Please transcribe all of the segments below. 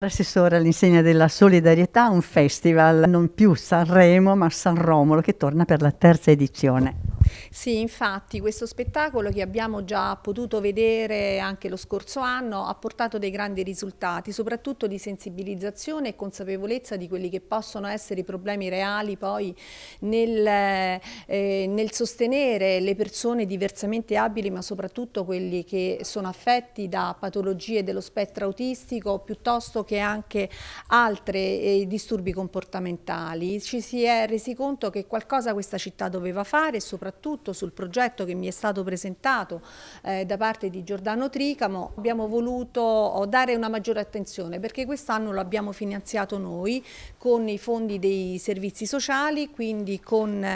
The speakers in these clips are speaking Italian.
L'assessore all'insegna della solidarietà, un festival non più Sanremo ma San Romolo che torna per la terza edizione. Sì, infatti questo spettacolo che abbiamo già potuto vedere anche lo scorso anno ha portato dei grandi risultati, soprattutto di sensibilizzazione e consapevolezza di quelli che possono essere i problemi reali poi nel, eh, nel sostenere le persone diversamente abili ma soprattutto quelli che sono affetti da patologie dello spettro autistico piuttosto che anche altri eh, disturbi comportamentali. Ci si è resi conto che qualcosa questa città doveva fare e soprattutto soprattutto sul progetto che mi è stato presentato eh, da parte di Giordano Tricamo, abbiamo voluto oh, dare una maggiore attenzione perché quest'anno lo abbiamo finanziato noi con i fondi dei servizi sociali, quindi con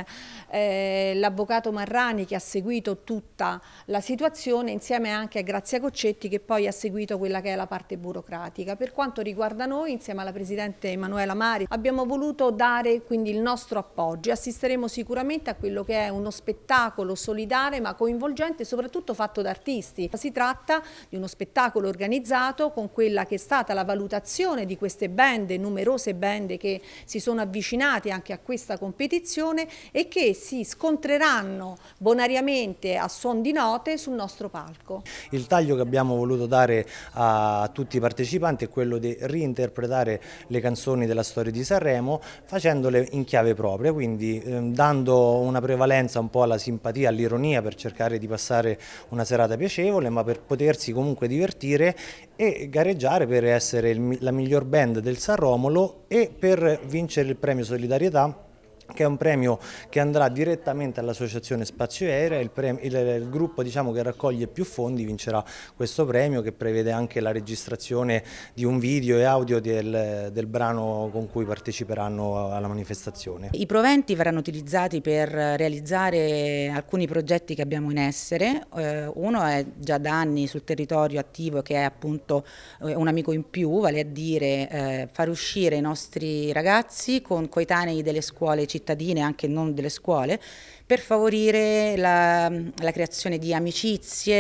eh, l'avvocato Marrani che ha seguito tutta la situazione insieme anche a Grazia Coccetti che poi ha seguito quella che è la parte burocratica. Per quanto riguarda noi, insieme alla Presidente Emanuela Mari, abbiamo voluto dare quindi il nostro appoggio assisteremo sicuramente a quello che è uno spettacolo spettacolo solidale ma coinvolgente soprattutto fatto da artisti. Si tratta di uno spettacolo organizzato con quella che è stata la valutazione di queste band, numerose band che si sono avvicinate anche a questa competizione e che si scontreranno bonariamente a suon di note sul nostro palco. Il taglio che abbiamo voluto dare a tutti i partecipanti è quello di reinterpretare le canzoni della storia di Sanremo facendole in chiave propria, quindi ehm, dando una prevalenza un po' po' alla simpatia, all'ironia per cercare di passare una serata piacevole, ma per potersi comunque divertire e gareggiare per essere il, la miglior band del San Romolo e per vincere il premio solidarietà che è un premio che andrà direttamente all'associazione Spazio Aerea, il, il, il, gruppo diciamo, che raccoglie più fondi vincerà questo premio che prevede anche la registrazione di un video e audio del, del brano con cui parteciperanno alla manifestazione. I proventi verranno utilizzati per realizzare alcuni progetti che abbiamo in essere, eh, uno è già da anni sul territorio attivo che è appunto eh, un amico in più, vale a dire eh, far uscire i nostri ragazzi con coetanei delle scuole cittadine cittadine, anche non delle scuole, per favorire la, la creazione di amicizie,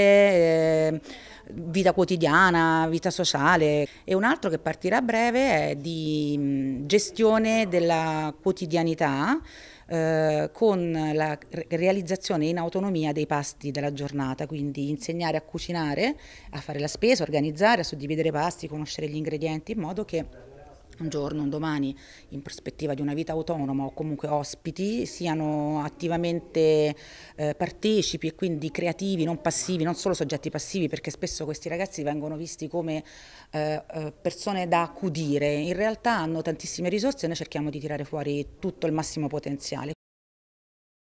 eh, vita quotidiana, vita sociale. E un altro che partirà a breve è di mm, gestione della quotidianità eh, con la realizzazione in autonomia dei pasti della giornata, quindi insegnare a cucinare, a fare la spesa, organizzare, a suddividere pasti, conoscere gli ingredienti in modo che un giorno, un domani, in prospettiva di una vita autonoma o comunque ospiti, siano attivamente eh, partecipi e quindi creativi, non passivi, non solo soggetti passivi, perché spesso questi ragazzi vengono visti come eh, eh persone da accudire. In realtà hanno tantissime risorse e noi cerchiamo di tirare fuori tutto il massimo potenziale.